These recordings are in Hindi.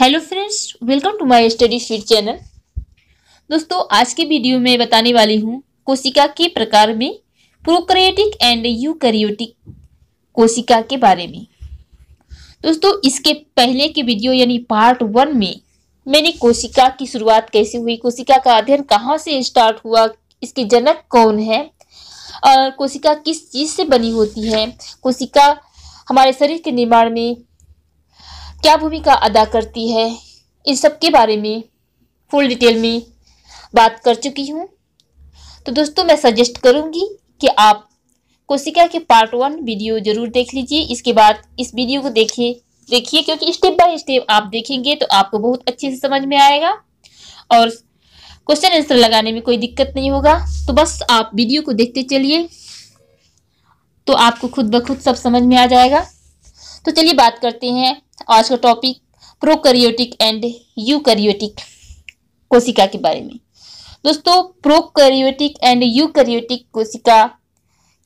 hello friends welcome to my study feed channel दोस्तों आज के वीडियो में बताने वाली हूँ कोशिका के प्रकार में प्रोक्रियोटिक एंड यूकैरियोटिक कोशिका के बारे में दोस्तों इसके पहले के वीडियो यानी पार्ट वन में मैंने कोशिका की शुरुआत कैसे हुई कोशिका का अध्ययन कहाँ से स्टार्ट हुआ इसके जनक कौन है और कोशिका किस चीज़ से बनी होती है कोशिका हमारे शरीर के निर्माण में क्या भूमिका अदा करती है इन सब के बारे में फुल डिटेल में बात कर चुकी हूँ तो दोस्तों मैं सजेस्ट करूँगी कि आप कोशिका के पार्ट वन वीडियो जरूर देख लीजिए इसके बाद इस वीडियो को देखिए देखिए क्योंकि स्टेप बाय स्टेप आप देखेंगे तो आपको बहुत अच्छे से समझ में आएगा और क्वेश्चन आंसर लगाने में कोई दिक्कत नहीं होगा तो बस आप वीडियो को देखते चलिए तो आपको खुद ब खुद सब समझ में आ जाएगा तो चलिए बात करते हैं आज का टॉपिक प्रोकैरियोटिक एंड यूकैरियोटिक कोशिका के बारे में दोस्तों प्रोकैरियोटिक एंड यूकैरियोटिक कोशिका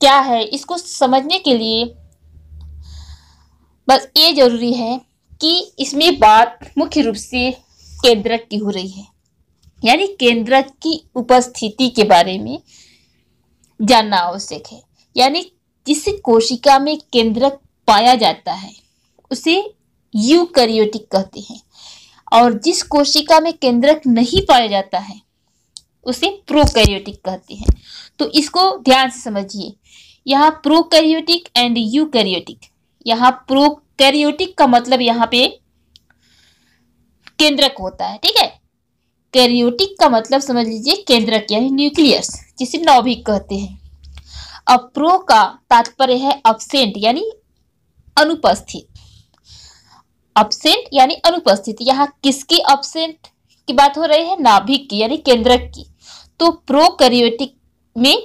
क्या है इसको समझने के लिए बस ये जरूरी है कि इसमें बात मुख्य रूप से केंद्रक की हो रही है यानी केंद्रक की उपस्थिति के बारे में जानना आवश्यक है यानी जिस कोशिका में केंद्रक पाया जाता है उसे यूकैरियोटिक कहते हैं और जिस कोशिका में केंद्रक नहीं पाया जाता है उसे प्रोकैरियोटिक कहते हैं तो इसको ध्यान से समझिए यहाँ प्रोकैरियोटिक एंड यूकैरियोटिक यहाँ प्रोकैरियोटिक का मतलब यहाँ पे केंद्रक होता है ठीक है कैरियोटिक का मतलब समझ लीजिए केंद्रक यानी न्यूक्लियस जिसे नौभिक कहते हैं अप्रो का तात्पर्य है अब्सेंट यानी अनुपस्थित अपसेंट यानी अनुपस्थित यहाँ किसकी अपसेंट की बात हो रही है नाभिक की यानी केंद्रक की तो प्रोकैरियोटिक में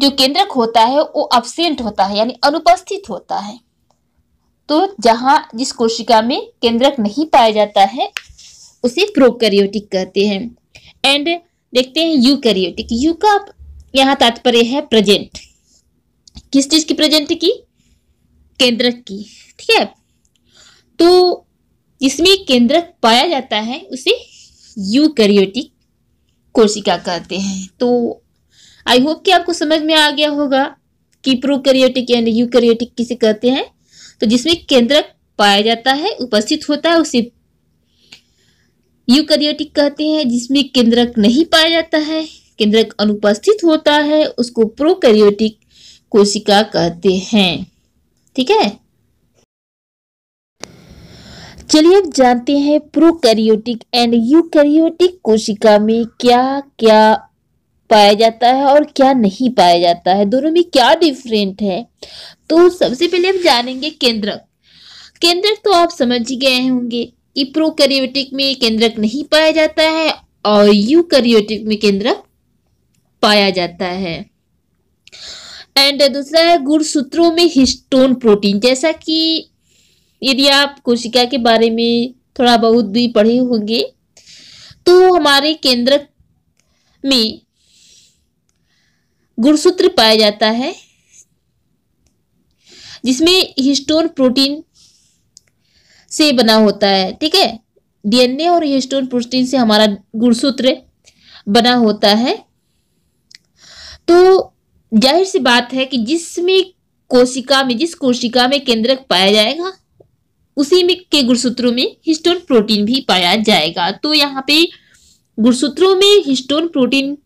जो केंद्रक होता है वो अपसेंट होता है यानी अनुपस्थित होता है तो जहां जिस कोशिका में केंद्रक नहीं पाया जाता है उसे प्रोकैरियोटिक कहते हैं एंड देखते हैं यूकैरियोटिक यू का यहाँ तात्पर्य है प्रेजेंट किस चीज की प्रेजेंट की केंद्रक की ठीक है तो जिसमें केंद्रक पाया जाता है उसे यूकैरियोटिक कोशिका कहते हैं तो आई होप कि आपको समझ में आ गया होगा कि प्रोकैरियोटिक एंड यूकैरियोटिक किसे कहते हैं तो जिसमें केंद्रक पाया जाता है उपस्थित होता है उसे यूकैरियोटिक कहते हैं जिसमें केंद्रक नहीं पाया जाता है केंद्रक अनुपस्थित होता है उसको प्रोकैरियोटिक कोशिका कहते हैं ठीक है चलिए अब जानते हैं प्रोकैरियोटिक एंड यूकैरियोटिक कोशिका में क्या क्या पाया जाता है और क्या नहीं पाया जाता है दोनों में क्या डिफरेंट है तो सबसे पहले हम जानेंगे केंद्रक केंद्रक तो आप समझ ही गए होंगे कि प्रोकैरियोटिक में केंद्रक नहीं पाया जाता है और यूकैरियोटिक में केंद्रक पाया जाता है एंड दूसरा है गुणसूत्रों में हिस्टोन प्रोटीन जैसा कि यदि आप कोशिका के बारे में थोड़ा बहुत भी पढ़े होंगे तो हमारे केंद्र में गुणसूत्र पाया जाता है जिसमें हिस्टोन प्रोटीन से बना होता है ठीक है डीएनए और हिस्टोन प्रोटीन से हमारा गुणसूत्र बना होता है तो जाहिर सी बात है कि जिसमें कोशिका में जिस कोशिका में केंद्रक पाया जाएगा उसी में के गुणसूत्रों में हिस्टोन प्रोटीन भी पाया जाएगा तो यहाँ पे गुणसूत्रों में हिस्टोन प्रोटीन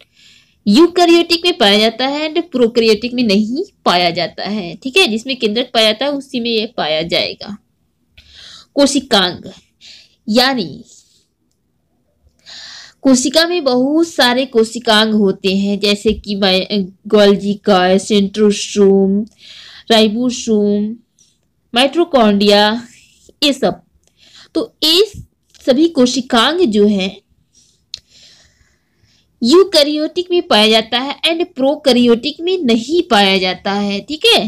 यूकैरियोटिक में पाया जाता है एंड प्रोकैरियोटिक में नहीं पाया जाता है ठीक है जिसमें केंद्रक पाया जाता है उसी में यह पाया जाएगा कोशिकांग यानी कोशिका में बहुत सारे कोशिकांग होते हैं जैसे कि का सेंट्रोसोम राइबोसोम माइट्रोकॉन्डिया ये सब तो ये सभी कोशिकांग जो है यूकैरियोटिक में पाया जाता है एंड प्रोकैरियोटिक में नहीं पाया जाता है ठीक है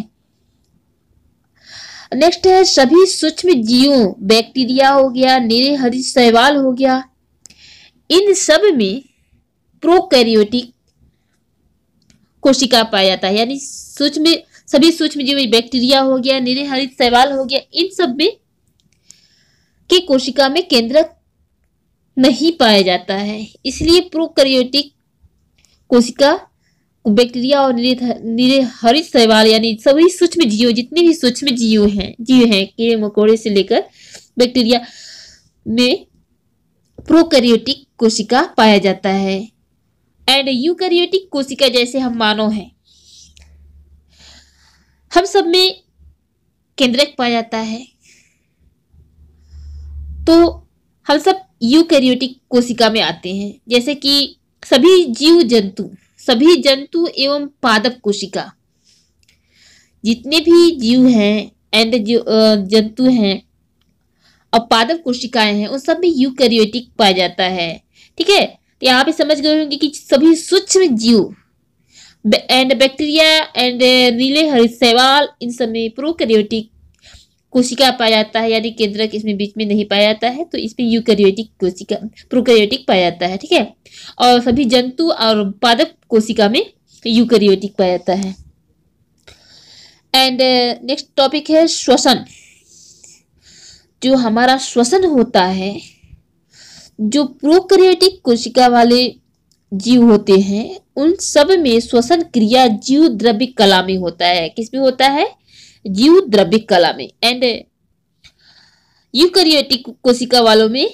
नेक्स्ट है सभी सूक्ष्म जीवों बैक्टीरिया हो गया निरे हरित शैवाल हो गया इन सब में प्रोकैरियोटिक कोशिका पाया जाता है यानी सूक्ष्म सभी सूक्ष्म जीव बैक्टीरिया हो गया निरहरित सवाल हो गया इन सब में के कोशिका में केंद्र नहीं पाया जाता है इसलिए प्रोकैरियोटिक कोशिका बैक्टीरिया और निरहरित शैवाल यानी सभी सूक्ष्म जीव जितने भी सूक्ष्म जीव हैं जीव हैं कीड़े मकोड़े से लेकर बैक्टीरिया में प्रोकैरियोटिक कोशिका पाया जाता है एंड यूकैरियोटिक कोशिका जैसे हम मानव हैं हम सब में केंद्रक पाया जाता है तो हम सब यूकैरियोटिक कोशिका में आते हैं जैसे कि सभी जीव जंतु सभी जंतु एवं पादप कोशिका जितने भी जीव हैं एंड जंतु हैं और पादव कोशिकाएं हैं उन सब में यूकैरियोटिक पाया जाता है ठीक है तो यहाँ पे समझ गए होंगे कि सभी सूक्ष्म जीव एंड बैक्टीरिया एंड रिले हरिशैवाल इन सब में प्रोकैरियोटिक कोशिका पाया जाता है यानी केंद्रक इसमें बीच में नहीं पाया जाता है तो इसमें यूकैरियोटिक कोशिका प्रोकैरियोटिक पाया जाता है ठीक है और सभी जंतु और पादप कोशिका में यूकैरियोटिक पाया जाता है एंड नेक्स्ट टॉपिक है श्वसन जो हमारा श्वसन होता है जो प्रोक्रिएटिक कोशिका वाले जीव होते हैं उन सब में श्वसन क्रिया जीव द्रव्य कला में होता है किसमें होता है जीव द्रव्य कला में एंड यूकरियोटिक कोशिका वालों में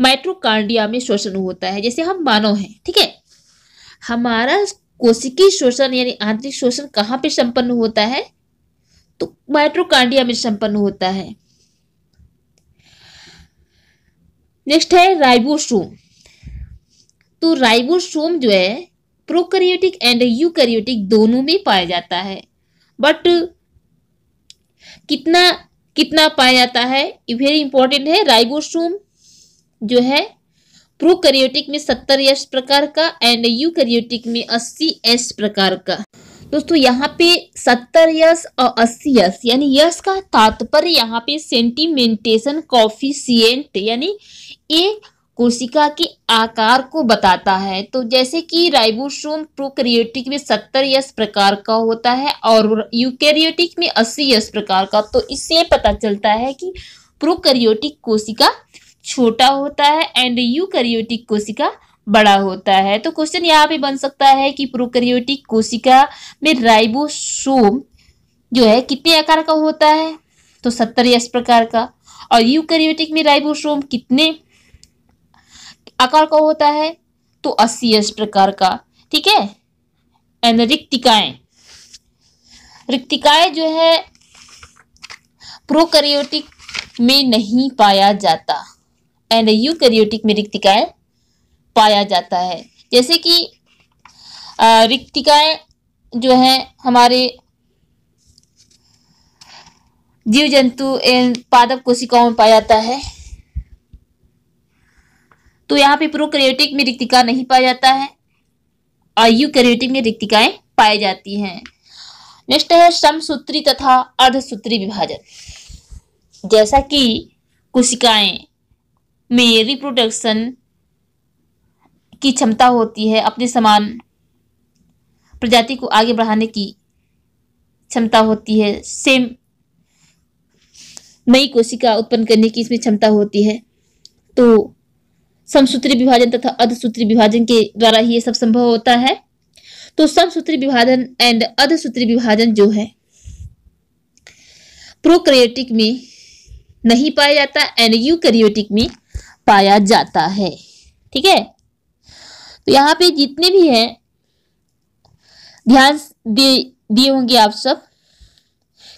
माइट्रोकांडिया में श्वसन होता है जैसे हम मानव हैं ठीक है हमारा कोशिकी श्वसन यानी आंतरिक श्वसन कहाँ पे संपन्न होता है तो माइट्रोकांडिया में संपन्न होता है नेक्स्ट है राइबोसोम तो राइबोसोम जो है प्रोकैरियोटिक एंड यूकैरियोटिक दोनों में पाया जाता है बट कितना कितना पाया जाता है वेरी इंपॉर्टेंट है राइबोसोम जो है प्रोकैरियोटिक में सत्तर एस प्रकार का एंड यूकैरियोटिक में अस्सी एस प्रकार का दोस्तों यहाँ पे सत्तर यस और अस्सी यस यानी यस का तात्पर्य यहाँ पे सेंटिमेंटेशन कॉफिशियंट यानी एक कोशिका के आकार को बताता है तो जैसे कि राइबोसोम प्रोकैरियोटिक में सत्तर यस प्रकार का होता है और यूकैरियोटिक में अस्सी यस प्रकार का तो इससे पता चलता है कि प्रोकैरियोटिक कोशिका छोटा होता है एंड यूकैरियोटिक कोशिका बड़ा होता है तो क्वेश्चन यहाँ पे बन सकता है कि प्रोकैरियोटिक कोशिका में राइबोसोम जो है कितने आकार का होता है तो सत्तर एस प्रकार का और यूकैरियोटिक में राइबोसोम कितने आकार का होता है तो अस्सी एस प्रकार का ठीक है एंड रिक्तिकाएं रिक्तिकाएं जो है प्रोकैरियोटिक में नहीं पाया जाता एंड यूकैरियोटिक में रिक्तिकाएं पाया जाता है जैसे कि रिक्तिकाएं जो हैं हमारे जीव जंतु एवं पादप कोशिकाओं में पाया जाता है तो यहाँ पे प्रोक्रियोटिक में रिक्तिका नहीं पाया जाता है और यूकैरियोटिक में रिक्तिकाएं पाई जाती हैं नेक्स्ट है समसूत्री तथा अर्धसूत्री विभाजन जैसा कि कोशिकाएं में रिप्रोडक्शन की क्षमता होती है अपने समान प्रजाति को आगे बढ़ाने की क्षमता होती है सेम नई कोशिका उत्पन्न करने की इसमें क्षमता होती है तो समसूत्री विभाजन तथा अधसूत्री विभाजन के द्वारा ही ये सब संभव होता है तो समसूत्री विभाजन एंड अधसूत्री विभाजन जो है प्रोक्रियोटिक में नहीं पाया जाता एंड यूकैरियोटिक में पाया जाता है ठीक है तो यहाँ पे जितने भी हैं ध्यान दिए होंगे आप सब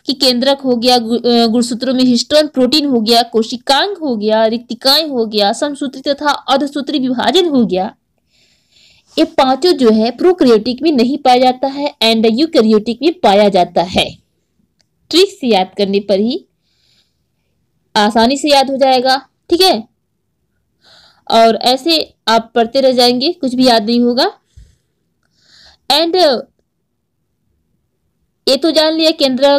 कि केंद्रक हो गया गुणसूत्रों में हिस्टोन प्रोटीन हो गया कोशिकांग हो गया रिक्तिकाएं हो गया समसूत्री तथा अर्धसूत्री विभाजन हो गया ये पांचों जो है प्रोक्रियोटिक में नहीं पाया जाता है एंड यूकैरियोटिक में पाया जाता है ट्रिक से याद करने पर ही आसानी से याद हो जाएगा ठीक है और ऐसे आप पढ़ते रह जाएंगे कुछ भी याद नहीं होगा एंड ये तो जान लिया केंद्र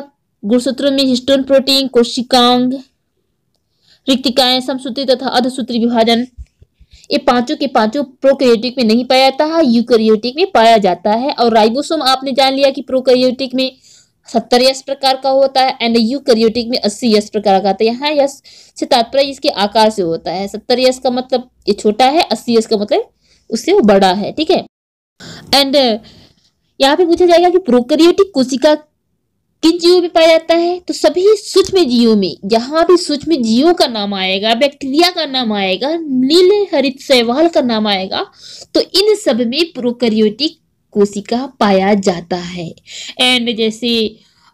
गुणसूत्रों में हिस्टोन प्रोटीन कोशिकांग रिक्तिकाएं समसूत्री तथा अधसूत्री विभाजन ये पांचों के पांचों प्रोकैरियोटिक में नहीं पाया जाता है यूकैरियोटिक में पाया जाता है और राइबोसोम आपने जान लिया कि प्रोकैरियोटिक में सत्तर यस प्रकार का होता है एंड यूकैरियोटिक में अस्सी यस प्रकार का होता है यहाँ यस से तात्पर्य इसके आकार से होता है सत्तर यस का मतलब ये छोटा है अस्सी यस का मतलब उससे वो बड़ा है ठीक है एंड यहाँ पे पूछा जाएगा कि प्रोकैरियोटिक कोशिका किन जीवों में पाया जाता है तो सभी सूक्ष्म जीवों में यहाँ भी सूक्ष्म जीवों का नाम आएगा बैक्टीरिया का नाम आएगा नील हरित शैवाल का नाम आएगा तो इन सब में प्रोकैरियोटिक कोशिका पाया जाता है एंड जैसे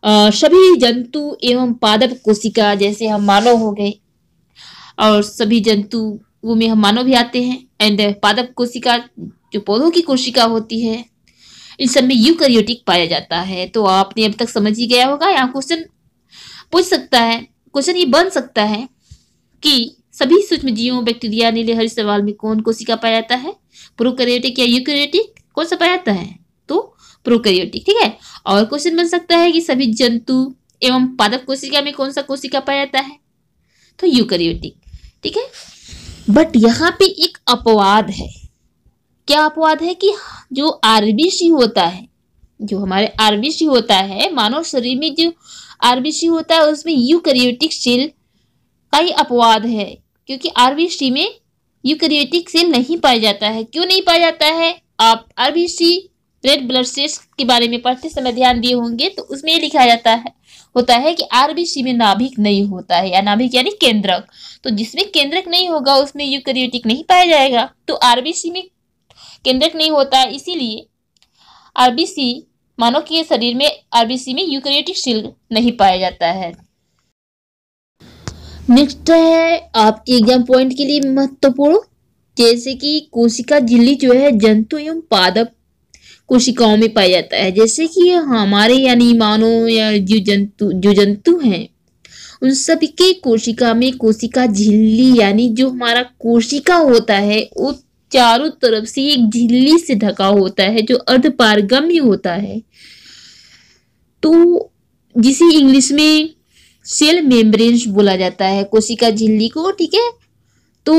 आ, सभी जंतु एवं पादप कोशिका जैसे हम मानव हो गए और सभी जंतु में हम मानव भी आते हैं एंड पादप कोशिका जो पौधों की कोशिका होती है इन सब में यूकैरियोटिक पाया जाता है तो आपने अब तक समझ ही गया होगा यहाँ क्वेश्चन पूछ सकता है क्वेश्चन ये बन सकता है कि सभी सूक्ष्म जीवों बैक्टीरिया नीले हर सवाल में कौन कोशिका पाया जाता है प्रोकैरियोटिक या यूकैरियोटिक कौन सा पदार्थ है तो प्रोकैरियोटिक ठीक है और क्वेश्चन बन सकता है कि सभी जंतु एवं पादप कोशिका में कौन सा कोशिका पाया जाता है तो यूकैरियोटिक ठीक है बट यहाँ पे एक अपवाद है क्या अपवाद है कि जो आरबीसी होता है जो हमारे आरबीसी होता है मानव शरीर में जो आरबीसी होता है उसमें यूकैरियोटिक सेल का ही अपवाद है क्योंकि आरबीसी में यूकैरियोटिक सेल नहीं पाया जाता है क्यों नहीं पाया जाता है आप आरबीसी रेड ब्लड सेल्स के बारे में पढ़ते समय ध्यान दिए होंगे तो उसमें ये लिखा जाता है होता है कि आरबीसी में नाभिक नहीं होता है या नाभिक यानी केंद्रक तो जिसमें केंद्रक नहीं होगा उसमें यूकैरियोटिक नहीं पाया जाएगा तो आरबीसी में केंद्रक नहीं होता है इसीलिए आरबीसी मानव के शरीर में आरबीसी में यूकैरियोटिक सेल नहीं पाया जाता है नेक्स्ट है आपके एग्जाम पॉइंट के लिए महत्वपूर्ण जैसे कि कोशिका झिल्ली जो है जंतु एवं पादप कोशिकाओं में पाया जाता है जैसे कि हमारे यानी मानव या जीव जंतु जो जंतु हैं उन सभी के कोशिका में कोशिका झिल्ली यानी जो हमारा कोशिका होता है वो चारों तरफ से एक झिल्ली से ढका होता है जो पारगम्य होता है तो जिसे इंग्लिश में सेल मेम्ब्रेन बोला जाता है कोशिका झिल्ली को ठीक है तो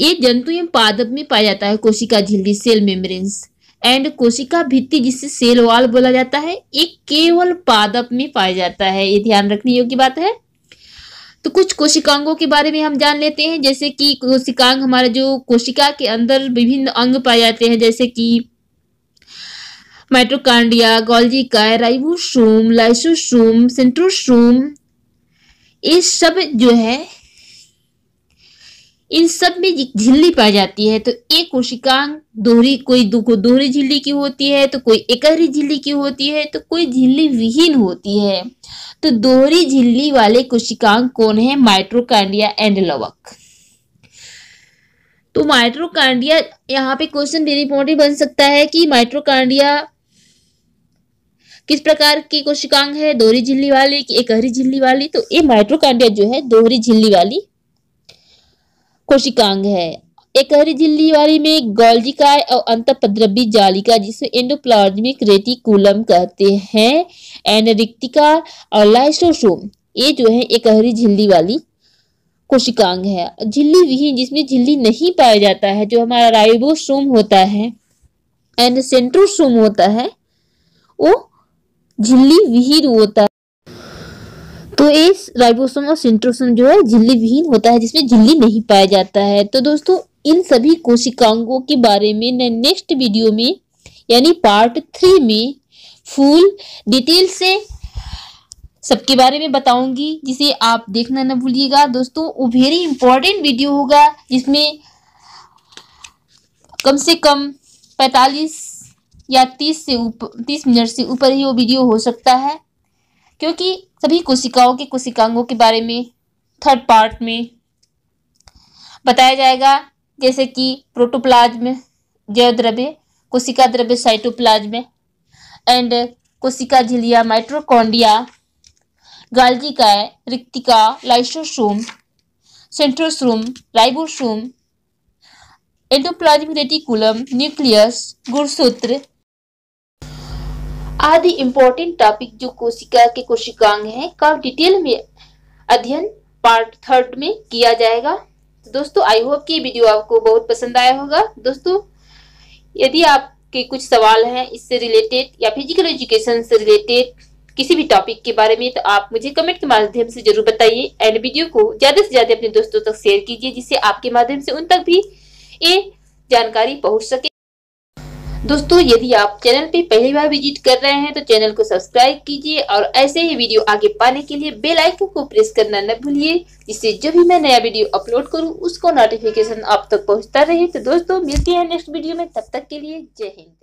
ये जंतु एवं पादप में पाया जाता है कोशिका झिल्ली सेल मेम्ब्रेन्स एंड कोशिका भित्ति जिसे सेल वाल बोला जाता है ये केवल पादप में पाया जाता है ये ध्यान रखने योग्य बात है तो कुछ कोशिकांगों के बारे में हम जान लेते हैं जैसे कि कोशिकांग हमारे जो कोशिका के अंदर विभिन्न अंग पाए जाते हैं जैसे कि माइट्रोकांडिया गोल्जिकाय राइबोसोम लाइसोसोम सेंट्रोसोम ये सब जो है इन सब में झिल्ली पाई जाती है तो एक कोशिकांग दोहरी कोई दो, दोहरी झिल्ली की होती है तो कोई एकहरी झिल्ली की होती है तो कोई झिल्ली विहीन होती है तो दोहरी झिल्ली वाले कोशिकांग कौन है माइट्रोकांडिया एंड लवक तो माइट्रोकांडिया यहाँ पे क्वेश्चन वेरी इंपॉर्टेंट बन सकता है कि माइट्रोकांडिया किस प्रकार की कोशिकांग है दोहरी झिल्ली वाली कि एकहरी झिल्ली वाली तो ये माइट्रोकांडिया जो है दोहरी झिल्ली वाली कोशिकांग है एक हरी झिल्ली में गोल्जिकाय और अंत पद्रवी जालिका जिसे एंडोप्लाज्मिक रेटिकुलम कहते हैं एनरिक्टिका और लाइसोसोम ये जो है एक हरी झिल्ली वाली कोशिकांग है झिल्ली विहीन जिसमें झिल्ली नहीं पाया जाता है जो हमारा राइबोसोम होता है एंड सेंट्रोसोम होता है वो झिल्ली विहीन होता है तो इस राइबोसोम और सेंट्रोसोम जो है झिल्ली विहीन होता है जिसमें झिल्ली नहीं पाया जाता है तो दोस्तों इन सभी कोशिकांगों के बारे में नेक्स्ट वीडियो में यानी पार्ट थ्री में फुल डिटेल से सबके बारे में बताऊंगी जिसे आप देखना ना भूलिएगा दोस्तों वो वेरी इंपॉर्टेंट वीडियो होगा जिसमें कम से कम पैतालीस या तीस से ऊपर तीस मिनट से ऊपर ही वो वीडियो हो सकता है क्योंकि सभी कोशिकाओं के कोशिकांगों के बारे में थर्ड पार्ट में बताया जाएगा जैसे कि प्रोटोप्लाज्म जैव द्रव्य कोशिका द्रव्य साइटोप्लाज्म एंड कोशिका झिलिया माइट्रोकॉन्डिया गाल्जिकाय रिक्तिका lysosome centrosome ribosome endoplasmic reticulum nucleus गुणसूत्र आदि इम्पोर्टेंट टॉपिक जो कोशिका के कोशिकांग हैं का डिटेल में अध्ययन पार्ट थर्ड में किया जाएगा तो दोस्तों आई होप कि वीडियो आपको बहुत पसंद आया होगा दोस्तों यदि आपके कुछ सवाल हैं इससे रिलेटेड या फिजिकल एजुकेशन से रिलेटेड किसी भी टॉपिक के बारे में तो आप मुझे कमेंट के माध्यम से जरूर बताइए एंड वीडियो को ज़्यादा से ज़्यादा अपने दोस्तों तक शेयर कीजिए जिससे आपके माध्यम से उन तक भी ये जानकारी पहुंच सके दोस्तों यदि आप चैनल पे पहली बार विजिट कर रहे हैं तो चैनल को सब्सक्राइब कीजिए और ऐसे ही वीडियो आगे पाने के लिए बेल आइकन को प्रेस करना न भूलिए जिससे जो भी मैं नया वीडियो अपलोड करूँ उसको नोटिफिकेशन आप तक पहुँचता रहे तो दोस्तों मिलते हैं नेक्स्ट वीडियो में तब तक के लिए जय हिंद